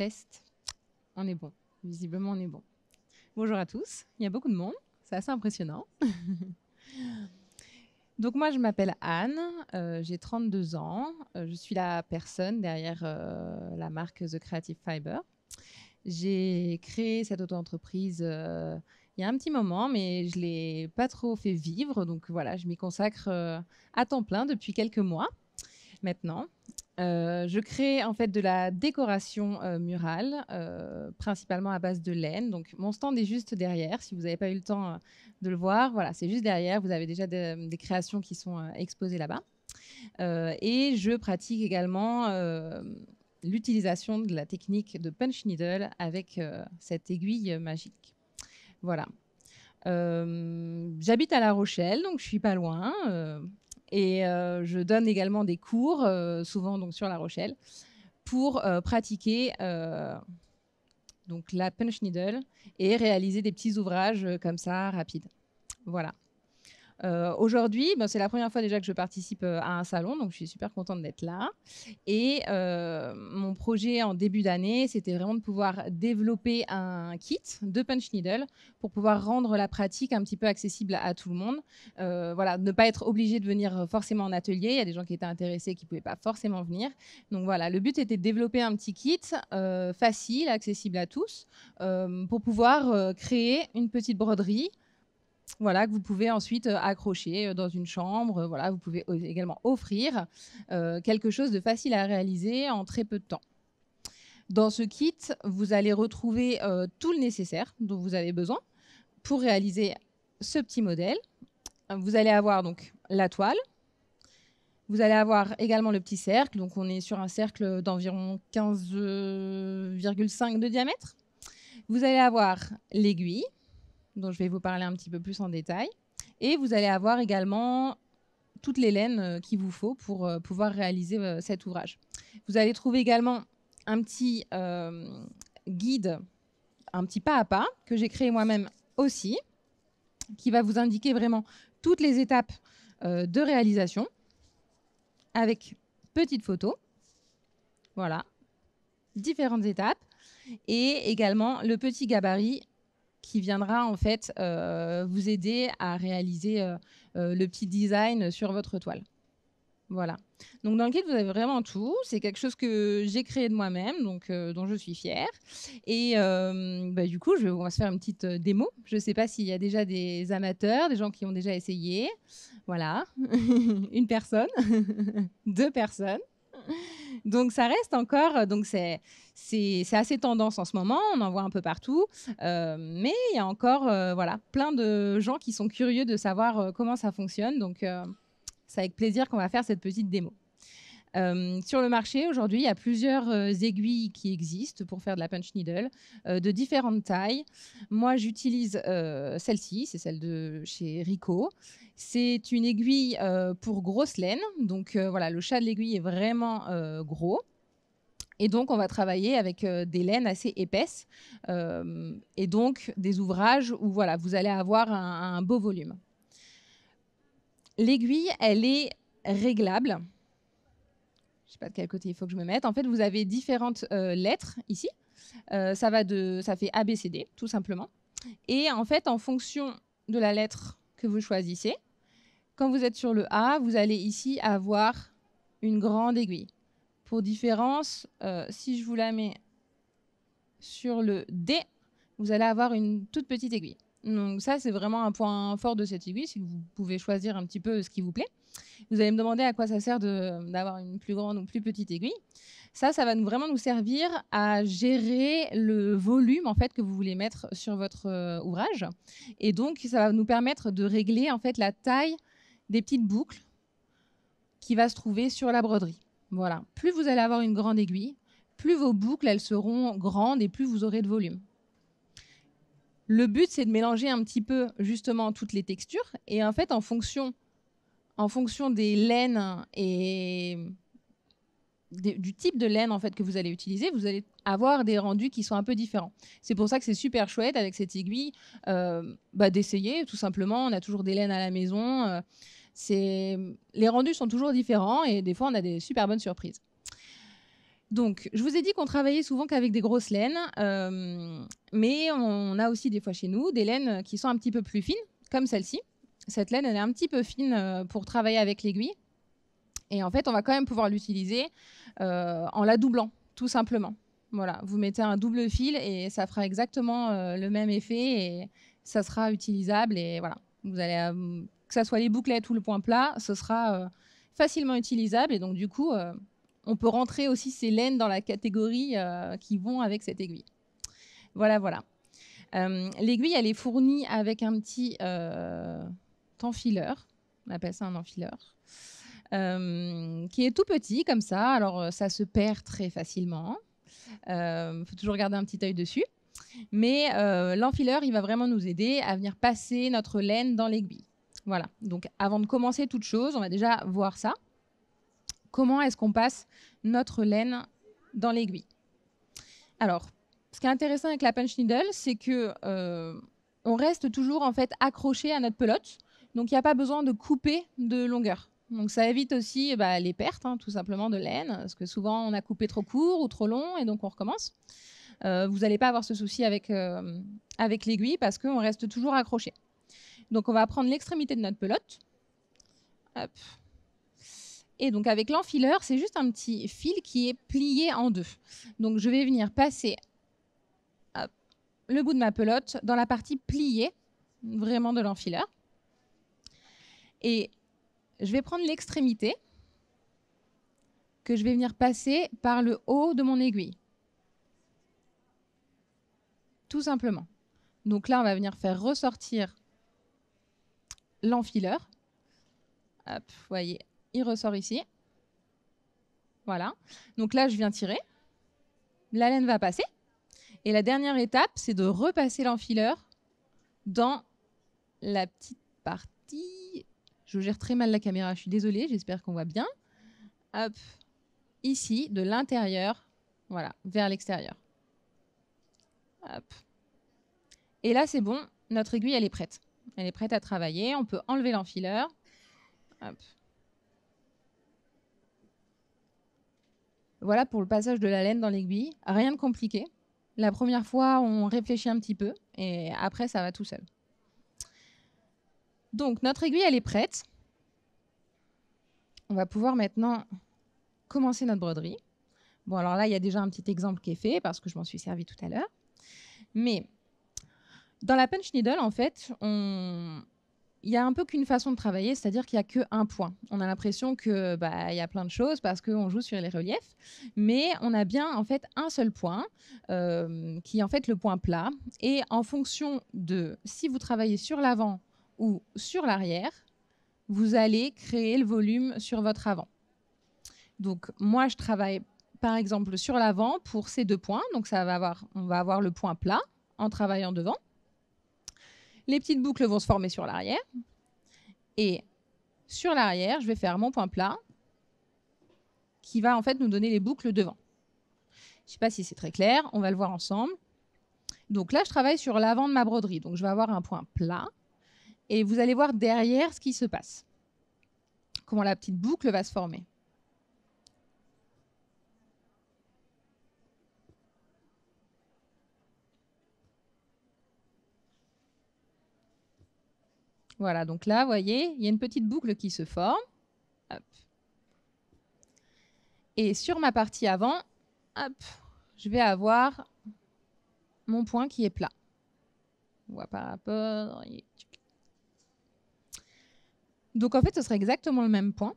Test. On est bon. Visiblement, on est bon. Bonjour à tous. Il y a beaucoup de monde. C'est assez impressionnant. Donc moi, je m'appelle Anne, euh, j'ai 32 ans, euh, je suis la personne derrière euh, la marque The Creative Fiber. J'ai créé cette auto-entreprise il y a un petit moment, mais je ne l'ai pas trop fait vivre. Donc voilà, je m'y consacre à temps plein depuis quelques mois maintenant. Euh, je crée en fait de la décoration euh, murale, euh, principalement à base de laine. Donc mon stand est juste derrière. Si vous n'avez pas eu le temps de le voir, voilà, c'est juste derrière. Vous avez déjà des créations qui sont exposées là-bas. et je pratique également l'utilisation de la technique de punch needle avec cette aiguille magique. Voilà. J'habite à La Rochelle, donc je suis pas loin. Et euh, je donne également des cours, euh, souvent sur La Rochelle, pour euh, pratiquer la punch needle et réaliser des petits ouvrages comme ça rapides. Voilà. Euh, aujourd'hui, ben, c'est la première fois déjà que je participe euh, à un salon, donc je suis super contente d'être là. Et euh, mon projet en début d'année, c'était vraiment de pouvoir développer un kit de punch needle pour pouvoir rendre la pratique un petit peu accessible à tout le monde. voilà, ne pas être obligé de venir forcément en atelier. Il y a des gens qui étaient intéressés qui ne pouvaient pas forcément venir. Donc voilà, le but était de développer un petit kit facile, accessible à tous, pour pouvoir créer une petite broderie voilà, que vous pouvez ensuite euh, accrocher euh, dans une chambre. Euh, voilà, vous pouvez également offrir quelque chose de facile à réaliser en très peu de temps. Dans ce kit, vous allez retrouver tout le nécessaire dont vous avez besoin pour réaliser ce petit modèle. Vous allez avoir donc la toile. Vous allez avoir également le petit cercle. Donc on est sur un cercle d'environ 15,5 de diamètre. Vous allez avoir l'aiguille dont je vais vous parler un petit peu plus en détail. Et vous allez avoir également toutes les laines euh, qu'il vous faut pour euh, pouvoir réaliser euh, cet ouvrage. Vous allez trouver également un petit guide, un petit pas à pas que j'ai créé moi-même aussi, qui va vous indiquer vraiment toutes les étapes de réalisation avec petites photos. Voilà, différentes étapes et également le petit gabarit qui viendra en fait euh, vous aider à réaliser euh, euh, le petit design sur votre toile. Voilà. Donc dans le kit, vous avez vraiment tout. C'est quelque chose que j'ai créé de moi-même, donc dont je suis fière. Et bah, du coup, je, on va se faire une petite démo. Je ne sais pas s'il y a déjà des amateurs, des gens qui ont déjà essayé. Voilà, une personne, deux personnes. donc ça reste encore, euh, donc c'est c'est assez tendance en ce moment, on en voit un peu partout, euh, mais il y a encore euh, voilà plein de gens qui sont curieux de savoir comment ça fonctionne, donc c'est avec plaisir qu'on va faire cette petite démo. Euh, sur le marché, aujourd'hui, il y a plusieurs euh, aiguilles qui existent pour faire de la punch needle euh, de différentes tailles. Moi, j'utilise celle-ci, c'est celle de chez Rico. C'est une aiguille pour grosse laine. Donc voilà, le chat de l'aiguille est vraiment gros. Et donc, on va travailler avec des laines assez épaisses et donc des ouvrages où voilà, vous allez avoir un beau volume. L'aiguille, elle est réglable je sais pas de quel côté il faut que je me mette. En fait, vous avez différentes euh, lettres ici. Euh, ça va de, ça fait ABCD tout simplement. Et en fait, en fonction de la lettre que vous choisissez, quand vous êtes sur le A, vous allez ici avoir une grande aiguille. Pour différence, euh, si je vous la mets sur le D, vous allez avoir une toute petite aiguille. Donc ça, c'est vraiment un point fort de cette aiguille, si vous pouvez choisir un petit peu ce qui vous plaît. Vous allez me demander à quoi ça sert d'avoir une plus grande ou plus petite aiguille. Ça, ça va vraiment nous servir à gérer le volume en fait que vous voulez mettre sur votre euh, ouvrage, et donc ça va nous permettre de régler en fait la taille des petites boucles qui va se trouver sur la broderie. Voilà. Plus vous allez avoir une grande aiguille, plus vos boucles elles seront grandes et plus vous aurez de volume. Le but, c'est de mélanger un petit peu justement toutes les textures. Et en fait, en fonction en fonction des laines et du type de laine en fait que vous allez utiliser, vous allez avoir des rendus qui sont un peu différents. C'est pour ça que c'est super chouette avec cette aiguille euh, bah, d'essayer tout simplement. On a toujours des laines à la maison. Euh, les rendus sont toujours différents et des fois on a des super bonnes surprises. Donc, je vous ai dit qu'on travaillait souvent qu'avec des grosses laines, euh, mais on a aussi des fois chez nous des laines qui sont un petit peu plus fines, comme celle-ci cette laine, elle est un petit peu fine euh, pour travailler avec l'aiguille. Et en fait, on va quand même pouvoir l'utiliser euh, en la doublant, tout simplement. Voilà, vous mettez un double fil et ça fera exactement euh, le même effet et ça sera utilisable. Et voilà, vous allez, que ça soit les bouclettes ou le point plat, ce sera facilement utilisable. Et donc, du coup, on peut rentrer aussi ces laines dans la catégorie qui vont avec cette aiguille. Voilà, voilà. L'aiguille, elle est fournie avec un petit enfileur, on appelle ça un enfileur, euh, qui est tout petit comme ça. Alors euh, ça se perd très facilement. Il euh, faut toujours garder un petit œil dessus. Mais euh, l'enfileur, il va vraiment nous aider à venir passer notre laine dans l'aiguille. Voilà. Donc avant de commencer toute chose, on va déjà voir ça. Comment est-ce qu'on passe notre laine dans l'aiguille Alors, ce qui est intéressant avec la punch needle, c'est que on reste toujours en fait accroché à notre pelote. Donc il n'y a pas besoin de couper de longueur. Donc ça évite aussi eh ben, les pertes, hein, tout simplement, de laine, parce que souvent on a coupé trop court ou trop long, et donc on recommence. Euh, vous n'allez pas avoir ce souci euh, avec, l'aiguille, parce qu'on reste toujours accroché. Donc on va prendre l'extrémité de notre pelote. Et donc avec l'enfileur, c'est juste un petit fil qui est plié en deux. Donc je vais venir passer le bout de ma pelote dans la partie pliée, vraiment de l'enfileur. Et je vais prendre l'extrémité que je vais venir passer par le haut de mon aiguille. Tout simplement. Donc là, on va venir faire ressortir l'enfileur. vous voyez, il ressort ici. Voilà. Donc là, je viens tirer. La laine va passer. Et la dernière étape, c'est de repasser l'enfileur dans la petite partie je gère très mal la caméra, je suis désolée, j'espère qu'on voit bien. Hop, ici, de l'intérieur, voilà, vers l'extérieur. Et là, c'est bon, notre aiguille, elle est prête. Elle est prête à travailler, on peut enlever l'enfileur. Voilà pour le passage de la laine dans l'aiguille. Rien de compliqué. La première fois, on réfléchit un petit peu et après, ça va tout seul. Donc notre aiguille, elle est prête. On va pouvoir maintenant commencer notre broderie. Bon, alors là, il y a déjà un petit exemple qui est fait parce que je m'en suis servi tout à l'heure. Mais dans la punch needle, en fait, on... il n'y a un peu qu'une façon de travailler, c'est-à-dire qu'il n'y a qu'un point. On a l'impression qu'il bah, y a plein de choses parce qu'on joue sur les reliefs, mais on a bien en fait un seul point, euh, qui est en fait le point plat. Et en fonction de si vous travaillez sur l'avant ou sur l'arrière, vous allez créer le volume sur votre avant. Donc moi, je travaille par exemple sur l'avant pour ces deux points. Donc ça va avoir, on va avoir le point plat en travaillant devant. Les petites boucles vont se former sur l'arrière. Et sur l'arrière, je vais faire mon point plat qui va en fait nous donner les boucles devant. Je ne sais pas si c'est très clair, on va le voir ensemble. Donc là, je travaille sur l'avant de ma broderie. Donc je vais avoir un point plat et vous allez voir derrière ce qui se passe, comment la petite boucle va se former. Voilà, donc là, vous voyez, il y a une petite boucle qui se forme. Et sur ma partie avant, je vais avoir mon point qui est plat. On voit par rapport... Donc en fait, ce serait exactement le même point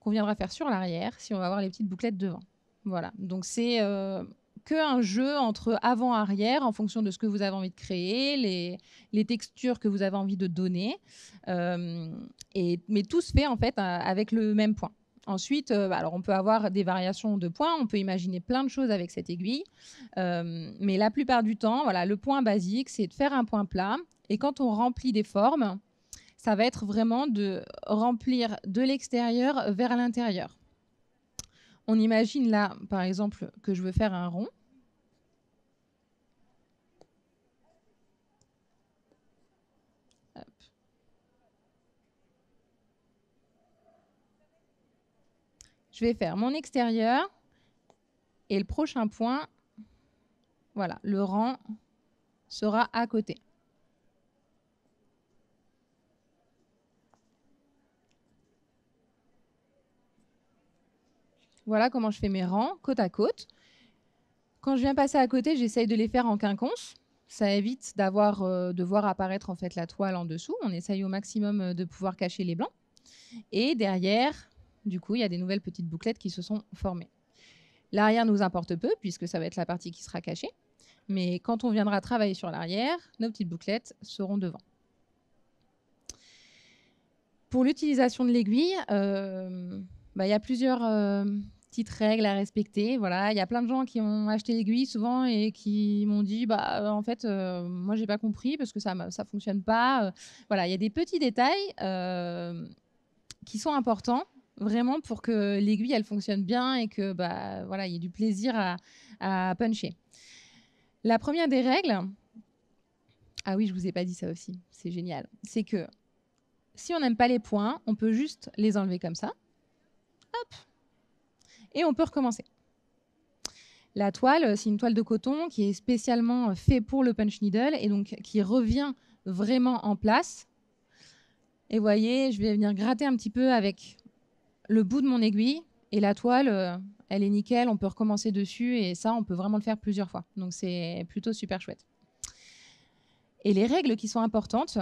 qu'on viendra faire sur l'arrière si on va avoir les petites bouclettes devant. Voilà, donc c'est euh, que un jeu entre avant-arrière en fonction de ce que vous avez envie de créer, les, textures que vous avez envie de donner, euh, et, mais tout se fait en fait euh, avec le même point. Ensuite, euh, bah, alors on peut avoir des variations de points, on peut imaginer plein de choses avec cette aiguille, mais la plupart du temps, voilà, le point basique, c'est de faire un point plat, et quand on remplit des formes, ça va être vraiment de remplir de l'extérieur vers l'intérieur. On imagine là, par exemple, que je veux faire un rond. Je vais faire mon extérieur et le prochain point, voilà, le rang sera à côté. Voilà comment je fais mes rangs côte à côte. Quand je viens passer à côté, j'essaye de les faire en quinconce. Ça évite d'avoir, euh, de voir apparaître en fait la toile en dessous. On essaye au maximum euh, de pouvoir cacher les blancs. Et derrière, du coup, il y a des nouvelles petites bouclettes qui se sont formées. L'arrière nous importe peu puisque ça va être la partie qui sera cachée. Mais quand on viendra travailler sur l'arrière, nos petites bouclettes seront devant. Pour l'utilisation de l'aiguille, euh, bah, il y a plusieurs, règles à respecter. Voilà, il y a plein de gens qui ont acheté l'aiguille souvent et qui m'ont dit bah euh, en fait euh, moi j'ai pas compris parce que ça ça fonctionne pas. Euh, voilà, il y a des petits détails qui sont importants vraiment pour que l'aiguille elle fonctionne bien et que bah voilà il y ait du plaisir à, à puncher. La première des règles. Ah oui, je vous ai pas dit ça aussi. C'est génial. C'est que si on n'aime pas les points, on peut juste les enlever comme ça. Hop, et on peut recommencer. La toile, c'est une toile de coton qui est spécialement faite pour le punch needle et donc qui revient vraiment en place. Et voyez, je vais venir gratter un petit peu avec le bout de mon aiguille et la toile, euh, elle est nickel, on peut recommencer dessus et ça, on peut vraiment le faire plusieurs fois. Donc c'est plutôt super chouette. Et les règles qui sont importantes,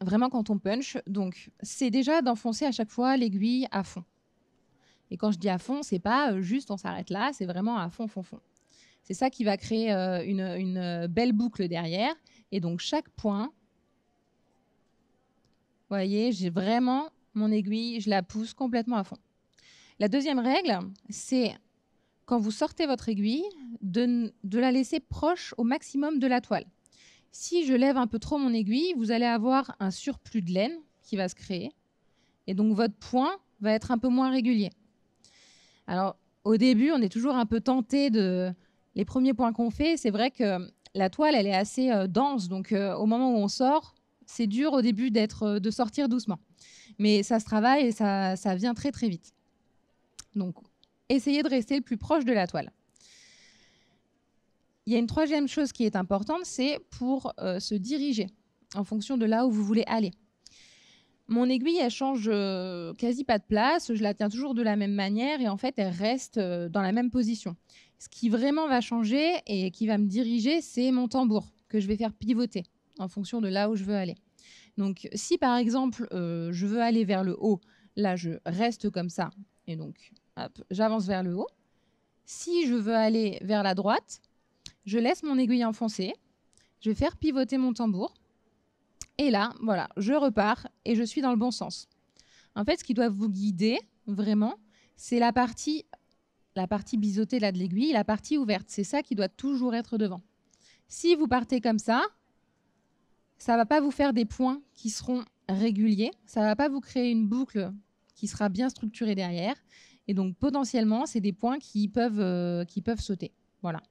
vraiment quand on punch, donc c'est déjà d'enfoncer à chaque fois l'aiguille à fond. Et quand je dis à fond, c'est pas euh, juste on s'arrête là, c'est vraiment à fond, fond, fond. C'est ça qui va créer euh, une, euh, belle boucle derrière. Et donc chaque point, vous voyez, j'ai vraiment mon aiguille, je la pousse complètement à fond. La deuxième règle, c'est quand vous sortez votre aiguille, de la laisser proche au maximum de la toile. Si je lève un peu trop mon aiguille, vous allez avoir un surplus de laine qui va se créer. Et donc votre point va être un peu moins régulier. Alors, au début, on est toujours un peu tenté de. Les premiers points qu'on fait, c'est vrai que la toile, elle est assez euh, dense. Donc, euh, au moment où on sort, c'est dur au début d'être, euh, de sortir doucement. Mais ça se travaille et ça, ça vient très, très vite. Donc, essayez de rester le plus proche de la toile. Il y a une troisième chose qui est importante, c'est pour se diriger en fonction de là où vous voulez aller. Mon aiguille, elle change euh, quasi pas de place, je la tiens toujours de la même manière et en fait, elle reste euh, dans la même position. Ce qui vraiment va changer et qui va me diriger, c'est mon tambour que je vais faire pivoter en fonction de là où je veux aller. Donc, si par exemple, euh, je veux aller vers le haut, là, je reste comme ça et donc, j'avance vers le haut. Si je veux aller vers la droite, je laisse mon aiguille enfoncée, je vais faire pivoter mon tambour et là, voilà, je repars et je suis dans le bon sens. En fait, ce qui doit vous guider vraiment, c'est la partie, la partie biseautée là de l'aiguille, la partie ouverte. C'est ça qui doit toujours être devant. Si vous partez comme ça, ça va pas vous faire des points qui seront réguliers, ça va pas vous créer une boucle qui sera bien structurée derrière. Et donc potentiellement, c'est des points qui peuvent, euh, qui peuvent sauter. Voilà.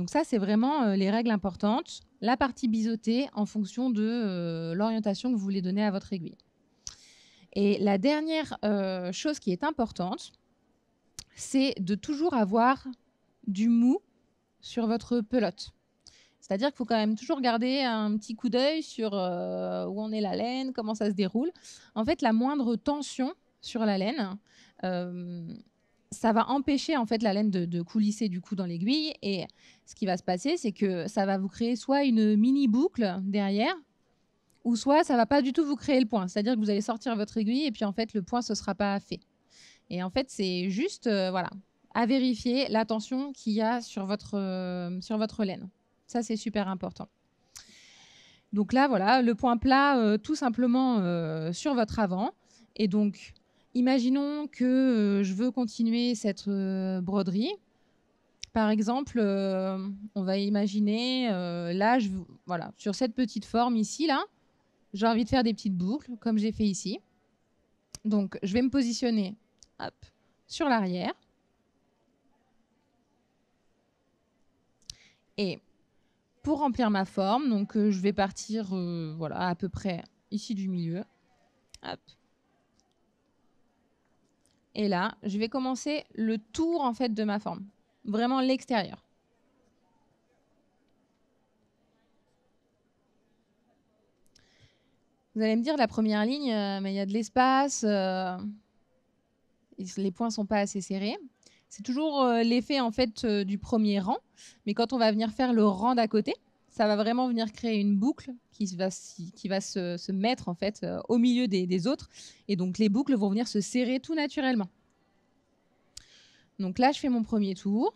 Donc ça, c'est vraiment euh, les règles importantes. La partie biseautée en fonction de euh, l'orientation que vous voulez donner à votre aiguille. Et la dernière euh, chose qui est importante, c'est de toujours avoir du mou sur votre pelote. C'est-à-dire qu'il faut quand même toujours garder un petit coup d'œil sur où en est la laine, comment ça se déroule. En fait, la moindre tension sur la laine ça va empêcher en fait la laine de, coulisser du coup dans l'aiguille et ce qui va se passer c'est que ça va vous créer soit une mini boucle derrière ou soit ça va pas du tout vous créer le point c'est à dire que vous allez sortir votre aiguille et puis en fait le point ce sera pas fait et en fait c'est juste euh, voilà à vérifier la tension qu'il y a sur votre euh, sur votre laine ça c'est super important donc là voilà le point plat euh, tout simplement sur votre avant et donc Imaginons que euh, je veux continuer cette euh, broderie. Par exemple, euh, on va imaginer, là, je, voilà, sur cette petite forme ici, là, j'ai envie de faire des petites boucles, comme j'ai fait ici. Donc, je vais me positionner hop, sur l'arrière. Et pour remplir ma forme, donc je vais partir voilà, à peu près ici du milieu. Hop. Et là, je vais commencer le tour en fait de ma forme, vraiment l'extérieur. Vous allez me dire la première ligne, euh, mais il y a de l'espace, euh, les points sont pas assez serrés. C'est toujours euh, l'effet en fait du premier rang, mais quand on va venir faire le rang d'à côté, ça va vraiment venir créer une boucle qui va, qui va se, mettre en fait euh, au milieu des, des, autres. Et donc les boucles vont venir se serrer tout naturellement. Donc là, je fais mon premier tour.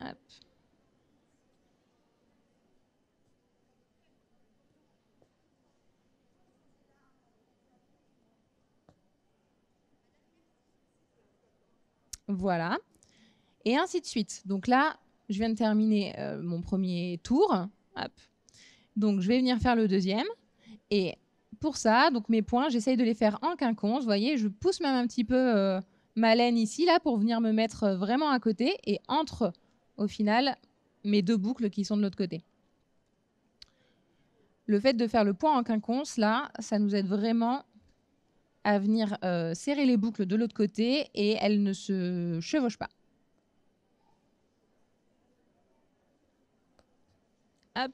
Hop. Voilà. Et ainsi de suite. Donc là, je viens de terminer euh, mon premier tour. Hop. Donc je vais venir faire le deuxième. Et pour ça, donc mes points, j'essaye de les faire en quinconce. Vous voyez, je pousse même un petit peu euh, ma laine ici, là, pour venir me mettre euh, vraiment à côté. Et entre, au final, mes deux boucles qui sont de l'autre côté. Le fait de faire le point en quinconce, là, ça nous aide vraiment à venir euh, serrer les boucles de l'autre côté et elle ne se chevauche pas. Hop.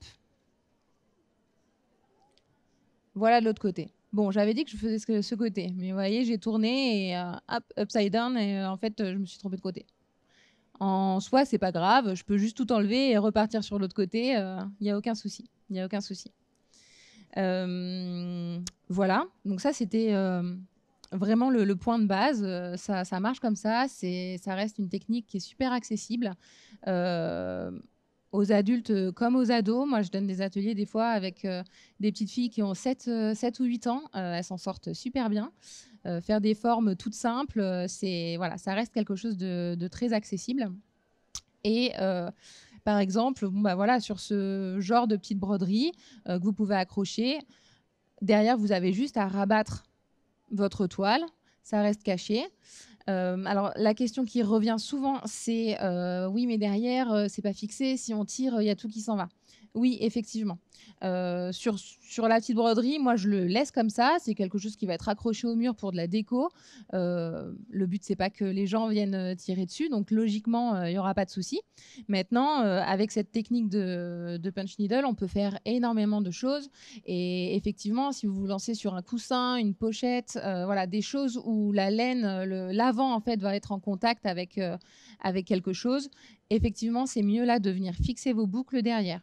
Voilà de l'autre côté. Bon, j'avais dit que je faisais ce, côté, mais vous voyez, j'ai tourné et euh, hop, upside down et euh, en fait, je me suis trompée de côté. En soi, c'est pas grave, je peux juste tout enlever et repartir sur l'autre côté, il n'y a aucun souci. Il n'y a aucun souci. Euh, voilà, donc ça c'était euh, vraiment le, point de base. Euh, ça, marche comme ça. ça reste une technique qui est super accessible aux adultes comme aux ados. Moi, je donne des ateliers des fois avec des petites filles qui ont 7, 7 ou 8 ans. elles s'en sortent super bien. faire des formes toutes simples, c'est, voilà, ça reste quelque chose de, de très accessible. Et par exemple, bah voilà, sur ce genre de petite broderie euh, que vous pouvez accrocher, derrière, vous avez juste à rabattre votre toile, ça reste caché. Euh, alors, la question qui revient souvent, c'est euh, oui, mais derrière, c'est pas fixé, si on tire, il y a tout qui s'en va. Oui, effectivement. Euh, sur, la petite broderie, moi, je le laisse comme ça. C'est quelque chose qui va être accroché au mur pour de la déco. Euh, le but, c'est pas que les gens viennent euh, tirer dessus. Donc, logiquement, il n'y aura pas de souci. Maintenant, avec cette technique de, de, punch needle, on peut faire énormément de choses. Et effectivement, si vous vous lancez sur un coussin, une pochette, voilà, des choses où la laine, l'avant, en fait, va être en contact avec, avec quelque chose, effectivement, c'est mieux là de venir fixer vos boucles derrière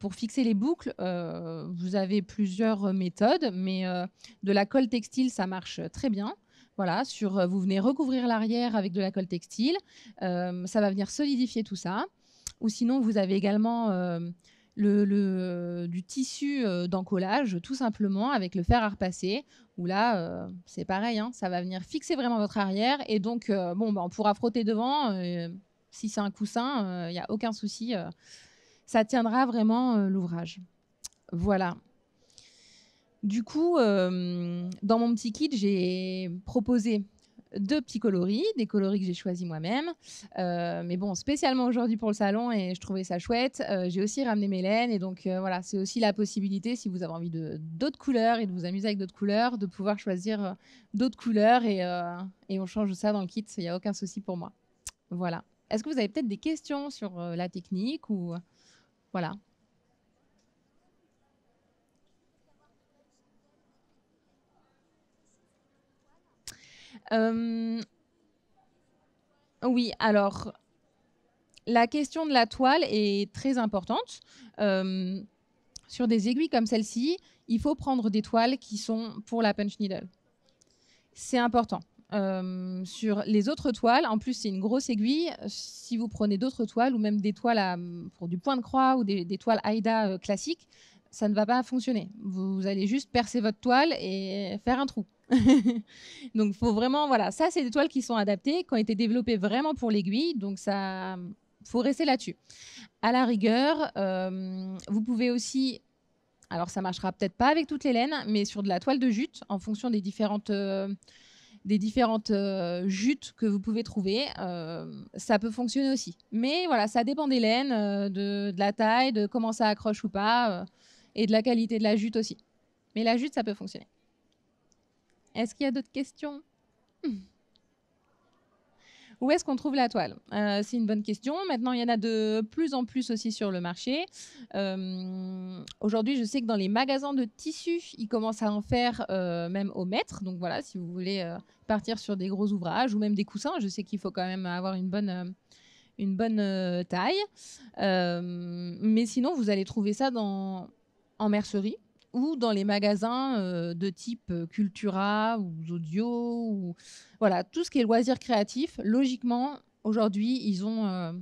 pour fixer les boucles, euh, vous avez plusieurs méthodes, mais euh, de la colle textile, ça marche très bien. Voilà, sur, euh, vous venez recouvrir l'arrière avec de la colle textile, ça va venir solidifier tout ça. Ou sinon, vous avez également le, du tissu d'encollage, tout simplement, avec le fer à repasser, Ou là, c'est pareil, hein, ça va venir fixer vraiment votre arrière, et donc, bon, bah, on pourra frotter devant si c'est un coussin, il n'y a aucun souci ça tiendra vraiment euh, l'ouvrage. Voilà. Du coup, euh, dans mon petit kit, j'ai proposé deux petits coloris, des coloris que j'ai choisis moi-même. Euh, mais bon, spécialement aujourd'hui pour le salon, et je trouvais ça chouette. j'ai aussi ramené mes laines, et donc voilà, c'est aussi la possibilité, si vous avez envie de, d'autres couleurs et de vous amuser avec d'autres couleurs, de pouvoir choisir d'autres couleurs, et, on change ça dans le kit, il n'y a aucun souci pour moi. Voilà. Est-ce que vous avez peut-être des questions sur la technique ou... Voilà. Euh, oui, alors la question de la toile est très importante. Euh, sur des aiguilles comme celle-ci, il faut prendre des toiles qui sont pour la punch needle. C'est important. Euh, sur les autres toiles, en plus c'est une grosse aiguille, si vous prenez d'autres toiles ou même des toiles pour du point de croix ou des, toiles AIDA euh, classiques, ça ne va pas fonctionner. Vous allez juste percer votre toile et faire un trou. donc faut vraiment, voilà, ça c'est des toiles qui sont adaptées, qui ont été développées vraiment pour l'aiguille, donc ça faut rester là-dessus. À la rigueur, euh, vous pouvez aussi alors ça marchera peut-être pas avec toutes les laines, mais sur de la toile de jute, en fonction des différentes des différentes euh, jutes que vous pouvez trouver, euh, ça peut fonctionner aussi. Mais voilà, ça dépend des laines, euh, de, de, la taille, de comment ça accroche ou pas, et de la qualité de la jute aussi. Mais la jute, ça peut fonctionner. Est-ce qu'il y a d'autres questions où est-ce qu'on trouve la toile euh, C'est une bonne question. Maintenant, il y en a de plus en plus aussi sur le marché. Euh, aujourd'hui, je sais que dans les magasins de tissus, ils commencent à en faire euh, même au mètre. Donc voilà, si vous voulez partir sur des gros ouvrages ou même des coussins, je sais qu'il faut quand même avoir une bonne une bonne taille. mais sinon, vous allez trouver ça dans, en mercerie ou dans les magasins euh, de type euh, Cultura ou Audio ou voilà tout ce qui est loisirs créatifs. Logiquement, aujourd'hui, ils ont euh,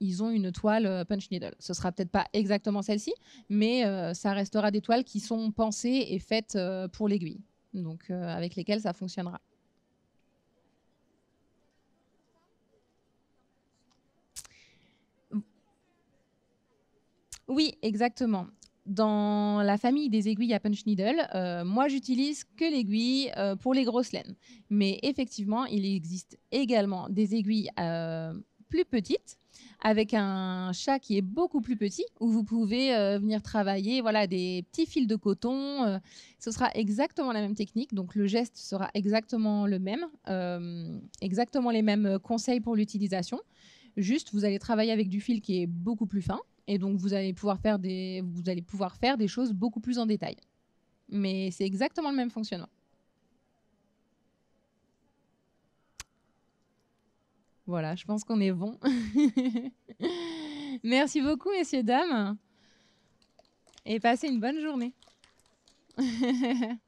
ils ont une toile punch needle. Ce sera peut-être pas exactement celle-ci, mais ça restera des toiles qui sont pensées et faites pour l'aiguille, donc avec lesquelles ça fonctionnera. Oui, exactement dans la famille des aiguilles à punch needle, euh, moi j'utilise que l'aiguille euh, pour les grosses laines. Mais effectivement, il existe également des aiguilles euh, plus petites avec un chat qui est beaucoup plus petit où vous pouvez venir travailler voilà des petits fils de coton. ce sera exactement la même technique, donc le geste sera exactement le même, exactement les mêmes conseils pour l'utilisation. Juste, vous allez travailler avec du fil qui est beaucoup plus fin. Et donc, vous allez pouvoir faire des, vous allez pouvoir faire des choses beaucoup plus en détail. Mais c'est exactement le même fonctionnement. Voilà, je pense qu'on est bon. Merci beaucoup, messieurs, dames. Et passez une bonne journée.